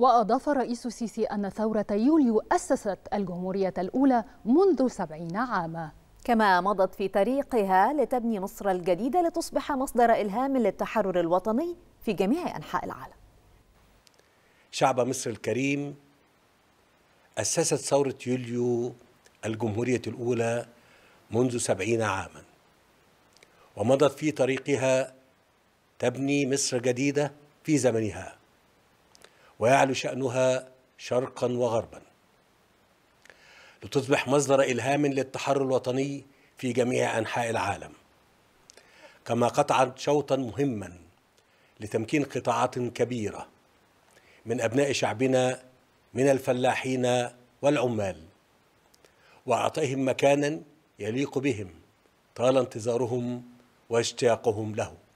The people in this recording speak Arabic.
وأضاف الرئيس السيسي أن ثورة يوليو أسست الجمهورية الأولى منذ سبعين عاما كما مضت في طريقها لتبني مصر الجديدة لتصبح مصدر إلهام للتحرر الوطني في جميع أنحاء العالم شعب مصر الكريم أسست ثورة يوليو الجمهورية الأولى منذ سبعين عاما ومضت في طريقها تبني مصر جديدة في زمنها ويعلو شأنها شرقا وغربا لتصبح مصدر إلهام للتحرر الوطني في جميع أنحاء العالم كما قطعت شوطا مهما لتمكين قطاعات كبيرة من أبناء شعبنا من الفلاحين والعمال وأعطيهم مكانا يليق بهم طال انتظارهم واشتياقهم له